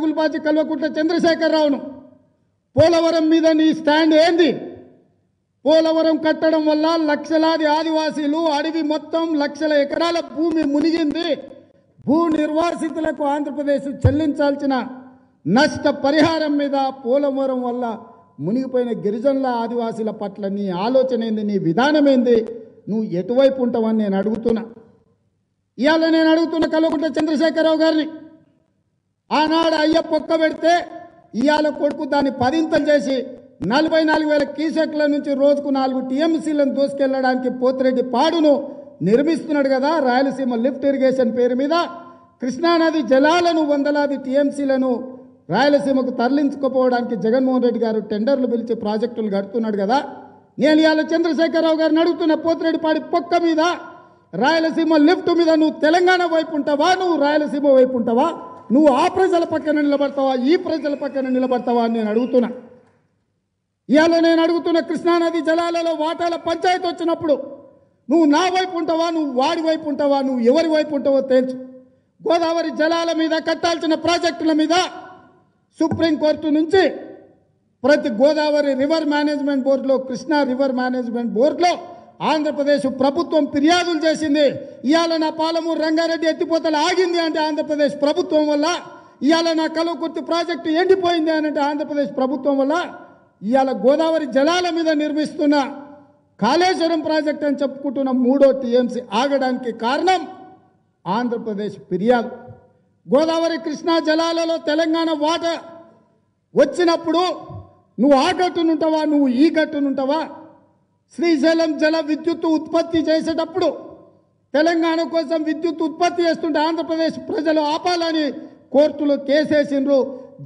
నాగులబాజి కల్వకుంట్ల చంద్రశేఖరరావును పోలవరం మీద నీ స్టాండ్ ఏంది పోలవరం కట్టడం వల్ల లక్షలాది ఆదివాసీలు అడవి మొత్తం లక్షల ఎకరాల భూమి మునిగింది భూ నిర్వాసితులకు ఆంధ్రప్రదేశ్ చెల్లించాల్సిన నష్ట పరిహారం మీద పోలవరం వల్ల మునిగిపోయిన గిరిజనుల ఆదివాసీల పట్ల నీ ఆలోచన ఏంది నీ విధానం ఏంది నువ్వు ఎటువైపు ఉంటావని నేను అడుగుతున్నా ఇవాళ నేను అడుగుతున్న కల్వకుంట్ల చంద్రశేఖరరావు గారిని ఆనాడు అయ్య పొక్క పెడితే ఇవాళ కొడుకు దాన్ని పదింతలు చేసి నలభై నాలుగు వేల కీసెట్ల నుంచి రోజుకు నాలుగు టీఎంసీలను దోసుకెళ్లడానికి పోతిరెడ్డి పాడును నిర్మిస్తున్నాడు కదా రాయలసీమ లిఫ్ట్ ఇరిగేషన్ పేరు మీద కృష్ణానది జలాలను వందలాది టీఎంసీలను రాయలసీమకు తరలించుకోపోవడానికి జగన్మోహన్ రెడ్డి గారు టెండర్లు పిలిచి ప్రాజెక్టులు కడుతున్నాడు కదా నేను ఇవాళ చంద్రశేఖరరావు గారిని అడుగుతున్న పోతిరెడ్డిపాడి పొక్క మీద రాయలసీమ లిఫ్ట్ మీద నువ్వు తెలంగాణ వైపు ఉంటావా నువ్వు రాయలసీమ వైపు ఉంటావా నువ్వు ఆ ప్రజల పక్కన నిలబడతావా ఈ ప్రజల పక్కన నిలబడతావా అని నేను అడుగుతున్నా ఇవాళ నేను అడుగుతున్న కృష్ణానది జలాలలో వాటాల పంచాయతీ వచ్చినప్పుడు నువ్వు నా వైపు ఉంటావా నువ్వు వాడి వైపు ఉంటావా నువ్వు ఎవరి వైపు ఉంటావో తేల్చు గోదావరి జలాల మీద కట్టాల్సిన ప్రాజెక్టుల మీద సుప్రీంకోర్టు నుంచి ప్రతి గోదావరి రివర్ మేనేజ్మెంట్ బోర్డులో కృష్ణా రివర్ మేనేజ్మెంట్ బోర్డులో ఆంధ్రప్రదేశ్ ప్రభుత్వం ఫిర్యాదులు చేసింది ఇవాళ నా పాలమూరు రంగారెడ్డి ఎత్తిపోతలు ఆగింది అంటే ఆంధ్రప్రదేశ్ ప్రభుత్వం వల్ల ఇవాళ నా కలువకుర్తి ప్రాజెక్టు ఎండిపోయింది అంటే ఆంధ్రప్రదేశ్ ప్రభుత్వం వల్ల ఇవాళ గోదావరి జలాల మీద నిర్మిస్తున్న కాళేశ్వరం ప్రాజెక్ట్ అని చెప్పుకుంటున్న మూడో టీఎంసీ ఆగడానికి కారణం ఆంధ్రప్రదేశ్ ఫిర్యాదు గోదావరి కృష్ణా జలాలలో తెలంగాణ వాటర్ వచ్చినప్పుడు నువ్వు ఆ గట్టునుంటావా నువ్వు ఈ గట్టునుంటావా శ్రీశైలం జల విద్యుత్ ఉత్పత్తి చేసేటప్పుడు తెలంగాణ కోసం విద్యుత్ ఉత్పత్తి చేస్తుంటే ఆంధ్రప్రదేశ్ ప్రజలు ఆపాలని కోర్టులు కేసేసిండ్రు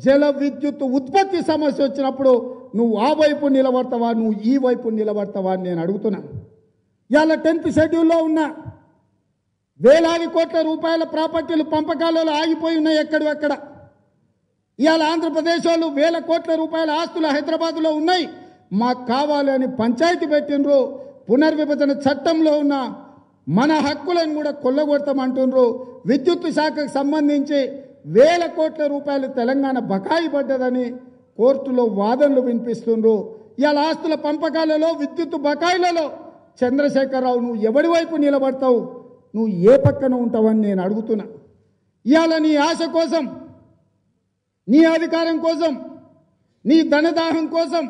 జల విద్యుత్ ఉత్పత్తి సమస్య వచ్చినప్పుడు నువ్వు ఆ వైపు నిలబడతావా నువ్వు ఈ వైపు నిలబడతావా నేను అడుగుతున్నాను ఇవాళ టెన్త్ షెడ్యూల్లో ఉన్న వేలాది కోట్ల రూపాయల ప్రాపర్టీలు పంపకాలలో ఆగిపోయి ఉన్నాయి ఎక్కడెక్కడ ఇవాళ ఆంధ్రప్రదేశ్ వాళ్ళు వేల కోట్ల రూపాయల ఆస్తులు హైదరాబాద్లో ఉన్నాయి మాకు కావాలని పంచాయతీ పెట్టినరు పునర్విభజన చట్టంలో ఉన్న మన హక్కులను కూడా కొల్లగొడతామంటున్నారు విద్యుత్ శాఖకు సంబంధించి వేల కోట్ల రూపాయలు తెలంగాణ బకాయి పడ్డదని కోర్టులో వాదనలు వినిపిస్తుండ్రు ఇవాళ ఆస్తుల పంపకాలలో విద్యుత్ బకాయిలలో చంద్రశేఖరరావు నువ్వు ఎవడి వైపు నిలబడతావు నువ్వు ఏ పక్కన ఉంటావని నేను అడుగుతున్నా ఇవాళ నీ ఆశ కోసం నీ అధికారం కోసం నీ ధనదాహం కోసం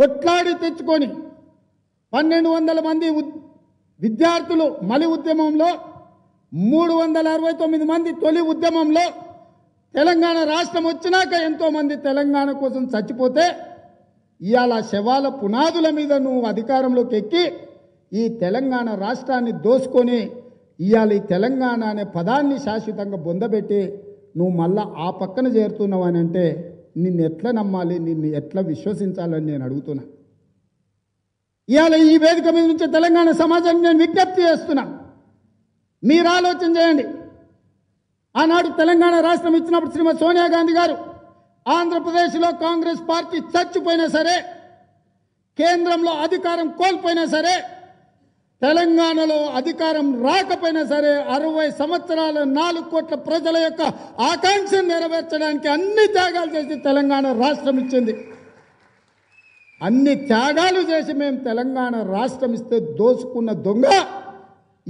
కొట్లాడి తెచ్చుకొని పన్నెండు వందల మంది విద్యార్థులు మలి ఉద్యమంలో మూడు వందల అరవై తొమ్మిది మంది తొలి ఉద్యమంలో తెలంగాణ రాష్ట్రం వచ్చినాక ఎంతోమంది తెలంగాణ కోసం చచ్చిపోతే ఇవాళ శవాల పునాదుల మీద నువ్వు అధికారంలోకి ఎక్కి ఈ తెలంగాణ రాష్ట్రాన్ని దోసుకొని ఇవాళ ఈ తెలంగాణ అనే పదాన్ని శాశ్వతంగా బొందబెట్టి నువ్వు మళ్ళా ఆ పక్కన చేరుతున్నావు అని అంటే నిన్ను ఎట్లా నమ్మాలి నిన్ను ఎట్లా విశ్వసించాలని నేను అడుగుతున్నా ఇవాళ ఈ వేదిక మీద నుంచి తెలంగాణ సమాజాన్ని నేను విజ్ఞప్తి చేస్తున్నా మీరు ఆలోచన చేయండి ఆనాడు తెలంగాణ రాష్ట్రం ఇచ్చినప్పుడు శ్రీమతి సోనియా గాంధీ గారు ఆంధ్రప్రదేశ్లో కాంగ్రెస్ పార్టీ చచ్చిపోయినా సరే కేంద్రంలో అధికారం కోల్పోయినా సరే తెలంగాణలో అధికారం రాకపోయినా సరే అరవై సంవత్సరాలు నాలుగు కోట్ల ప్రజల యొక్క ఆకాంక్షను నెరవేర్చడానికి అన్ని త్యాగాలు చేసి తెలంగాణ రాష్ట్రం ఇచ్చింది అన్ని త్యాగాలు చేసి మేము తెలంగాణ రాష్ట్రం ఇస్తే దోసుకున్న దొంగ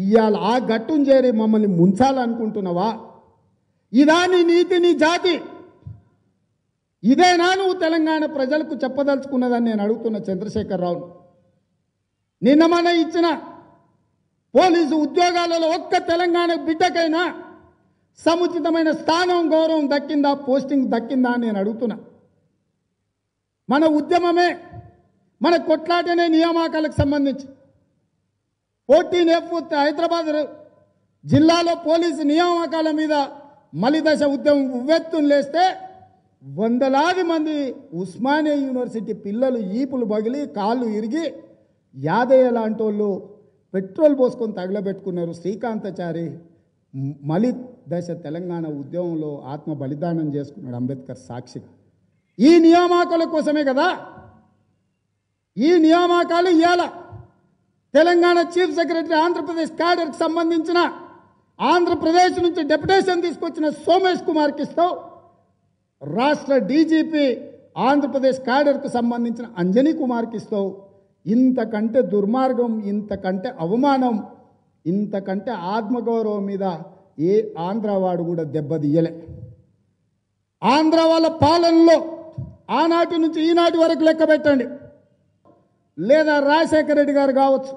ఇవాళ ఆ గట్టును చేరి మమ్మల్ని ముంచాలనుకుంటున్నావా ఇదా నీ నీతి నీ జాతి ఇదేనా నువ్వు తెలంగాణ ప్రజలకు చెప్పదలుచుకున్నదని నేను అడుగుతున్న చంద్రశేఖరరావును నిన్న మన ఇచ్చిన పోలీసు ఉద్యోగాలలో ఒక్క తెలంగాణ బిడ్డకైనా సముచితమైన స్థానం గౌరవం దక్కిందా పోస్టింగ్ దక్కిందా అని నేను అడుగుతున్నా మన ఉద్యమమే మన కొట్లాటనే నియామకాలకు సంబంధించి ఫోర్టీన్ ఎఫ్ హైదరాబాద్ జిల్లాలో పోలీసు నియామకాల మీద మలిదశ ఉద్యమం ఉవ్వెత్తును లేస్తే వందలాది మంది ఉస్మానియా యూనివర్సిటీ పిల్లలు ఈపులు పగిలి కాళ్ళు ఇరిగి యాదయ్య లాంటి వాళ్ళు పెట్రోల్ పోసుకొని తగలబెట్టుకున్నారు శ్రీకాంతాచారి మలి దశ తెలంగాణ ఉద్యమంలో ఆత్మ బలిదానం చేసుకున్నాడు అంబేద్కర్ సాక్షిగా ఈ నియామకాల కోసమే కదా ఈ నియామకాలు ఇవాళ తెలంగాణ చీఫ్ సెక్రటరీ ఆంధ్రప్రదేశ్ క్యాడర్కి సంబంధించిన ఆంధ్రప్రదేశ్ నుంచి డెప్యుటేషన్ తీసుకొచ్చిన సోమేష్ కుమార్కి ఇస్తావు రాష్ట్ర డీజీపీ ఆంధ్రప్రదేశ్ క్యాడర్కు సంబంధించిన అంజనీ కుమార్కి ఇస్తావు ఇంతకంటే దుర్మార్గం ఇంతకంటే అవమానం ఇంతకంటే ఆత్మగౌరవం మీద ఏ ఆంధ్రవాడు కూడా దెబ్బతీయలే ఆంధ్ర వాళ్ళ పాలనలో ఆనాటి నుంచి ఈనాటి వరకు లెక్క పెట్టండి లేదా రాజశేఖర రెడ్డి గారు కావచ్చు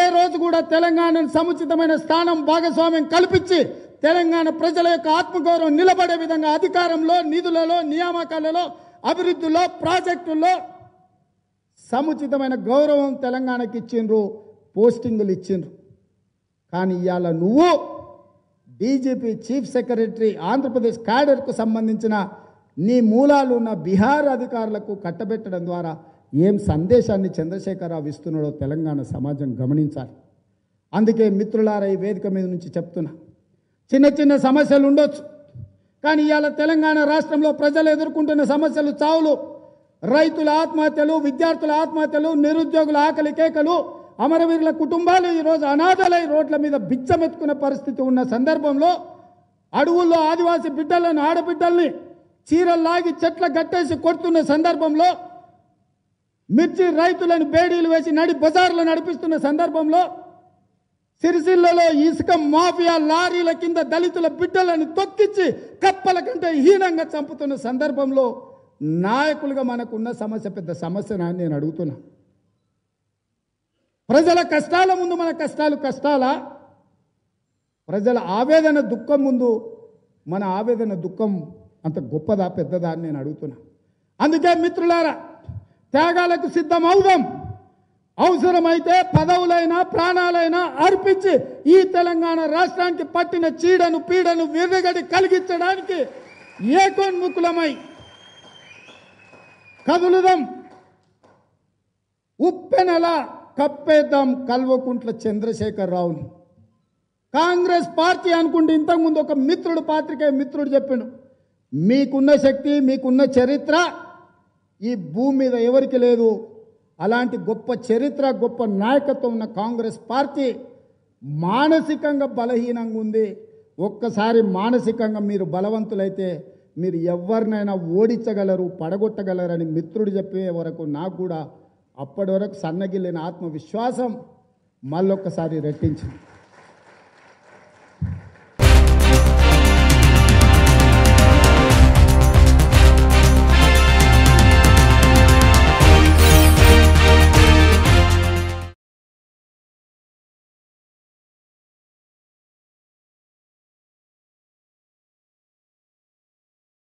ఏ రోజు కూడా తెలంగాణను సముచితమైన స్థానం భాగస్వామ్యం కల్పించి తెలంగాణ ప్రజల యొక్క ఆత్మగౌరవం నిలబడే విధంగా అధికారంలో నిధులలో నియామకాలలో అభివృద్ధిలో ప్రాజెక్టుల్లో సముచితమైన గౌరవం తెలంగాణకి ఇచ్చిండ్రు పోస్టింగులు ఇచ్చిండ్రు కానీ ఇవాళ నువ్వు డీజీపీ చీఫ్ సెక్రటరీ ఆంధ్రప్రదేశ్ క్యాడర్కు సంబంధించిన నీ మూలాలు ఉన్న బీహార్ అధికారులకు కట్టబెట్టడం ద్వారా ఏం సందేశాన్ని చంద్రశేఖరరావు ఇస్తున్నాడో తెలంగాణ సమాజం గమనించాలి అందుకే మిత్రులారా ఈ వేదిక మీద నుంచి చెప్తున్నా చిన్న చిన్న సమస్యలు ఉండొచ్చు కానీ ఇవాళ తెలంగాణ రాష్ట్రంలో ప్రజలు ఎదుర్కొంటున్న సమస్యలు చావులు రైతుల ఆత్మహత్యలు విద్యార్థుల ఆత్మహత్యలు నిరుద్యోగుల ఆకలి కేకలు అమరవీరుల కుటుంబాలు ఈరోజు అనాథలై రోడ్ల మీద బిచ్చమెత్తుకునే పరిస్థితి ఉన్న సందర్భంలో అడవుల్లో ఆదివాసి బిడ్డలను ఆడబిడ్డల్ని చీరల్లాగి చెట్ల గట్టేసి కొడుతున్న సందర్భంలో మిర్చి రైతులను బేడీలు వేసి నడి బజార్లు నడిపిస్తున్న సందర్భంలో సిరిసిల్లలో ఇసుక మాఫియా లారీల కింద దళితుల బిడ్డలను తొక్కిచ్చి కప్పల కంటే హీనంగా చంపుతున్న సందర్భంలో నాయకులుగా మనకున్న సమస్య పెద్ద సమస్యన నేను అడుగుతున్నా ప్రజల కష్టాల ముందు మన కష్టాలు కష్టాల ప్రజల ఆవేదన దుఃఖం ముందు మన ఆవేదన దుఃఖం అంత గొప్పదా పెద్దదా అని నేను అడుగుతున్నా అందుకే మిత్రులారా త్యాగాలకు సిద్ధం అవుదాం అవసరమైతే పదవులైనా ప్రాణాలైనా అర్పించి ఈ తెలంగాణ రాష్ట్రానికి పట్టిన చీడను పీడను విర్రగడి కలిగించడానికి ఏకోన్ముఖులమై కదులుదాం ఉప్పెనెల కప్పేద్దాం కల్వకుంట్ల చంద్రశేఖరరావుని కాంగ్రెస్ పార్టీ అనుకుంటే ఇంతకుముందు ఒక మిత్రుడు పాత్రిక మిత్రుడు చెప్పాడు మీకున్న శక్తి మీకున్న చరిత్ర ఈ భూమి మీద ఎవరికి లేదు అలాంటి గొప్ప చరిత్ర గొప్ప నాయకత్వం ఉన్న కాంగ్రెస్ పార్టీ మానసికంగా బలహీనంగా ఉంది ఒక్కసారి మానసికంగా మీరు బలవంతులైతే మీరు ఎవరినైనా ఓడించగలరు పడగొట్టగలరని మిత్రుడు చెప్పే వరకు నాకు కూడా అప్పటి వరకు సన్నగిల్లిన ఆత్మవిశ్వాసం మళ్ళొక్కసారి రెట్టించింది